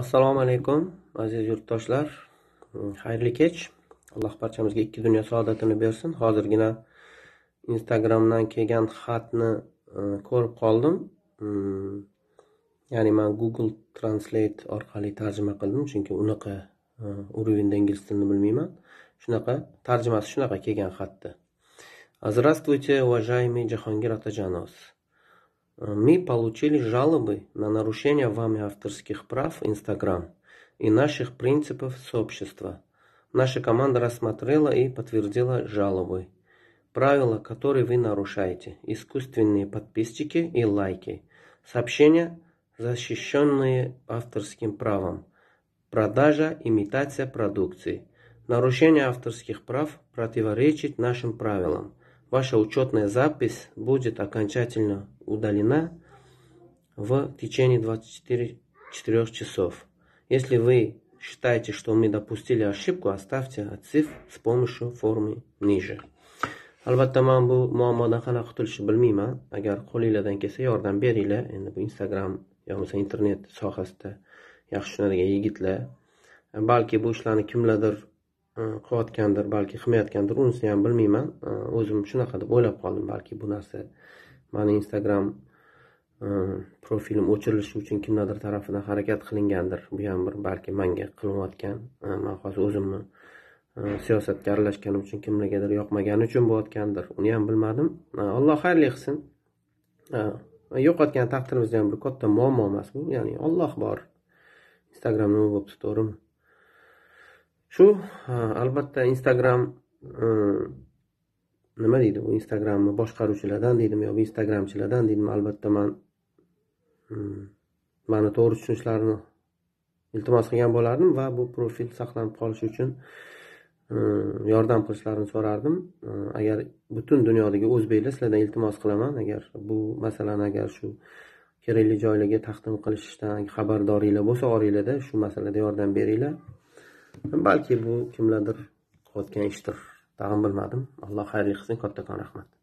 assalomu alaykum aziz yurtdoshlar mm, xayrli kech alloh barchamizga ikki dunyo saodatini bersin hozirgina instagramdan kelgan xatni mm, ko'rib qoldim mm, ya'ni man google translate orqali tarjima qildim chunki unaqa уровеньda ingliz tilini bilmayman shunaqa tarjimasi shunaqa kelgan xatni здравствуйте уважаемый jahongir otajonov Мы получили жалобы на нарушение Вами авторских прав Instagram и наших принципов сообщества. Наша команда рассмотрела и подтвердила жалобы. Правила, которые вы нарушаете, искусственные подписчики и лайки, сообщения, защищенные авторским правом, продажа, имитация продукции. Нарушение авторских прав противоречит нашим правилам – ваша учетная запись будет окончательно удалена в течение 24 часов. Если вы считаете, что мы допустили ошибку, оставьте отзыв с помощью формы ниже. albatta man bu muammodan qanaqa qutulishni bilmayman agar qo'linglardan kelsa yordam beringlar endi bu instagram yo bo'lmasa internet sohasida yaxshi shunaqaga yigitlar balki bu ishlarni kimlardir Э, qilayotgandir balki qilmayotgandir ham bilmayman э, o'zim shunaqa deb o'ylab qoldim balki bu narsa mani instagram э, profilim o'chirilishi uchun kimlardir tarafidan harakat qilingandir bu ham bir balki manga qilinayotgan e, man hozir o'zimni e, siyosatga aralashganim uchun kimlargadir yoqmagani uchun bo'layotgandir uni ham bilmadim e, alloh xayrli qilsin yo'qotgan taqdirimizda ham bir katta muammo emas bu ya'ni olloh bor instagram nima bo'libdi to'g'rimi shu albatta instagram nima deydi u instagramni boshqaruvchilardan deydimi yoki instagramchilardan deydimi albatta man mani to'g'ri tushunishlarini iltimos qilgan bo'lardim va bu profil saqlanib qolishi uchun yordam qilishlarini so'rardim agar butun dunyodagi o'zbeklar sizlardan iltimos qilaman agar bu masalani agar shu kerakli joylarga taqdim qilishdan xabardoringlar bo'lsa oringlarda shu masalada yordam beringlar balki bu kimlardir qilayotgan ishdir tag'in bilmadim alloh xayrli qilsin kattakon rahmat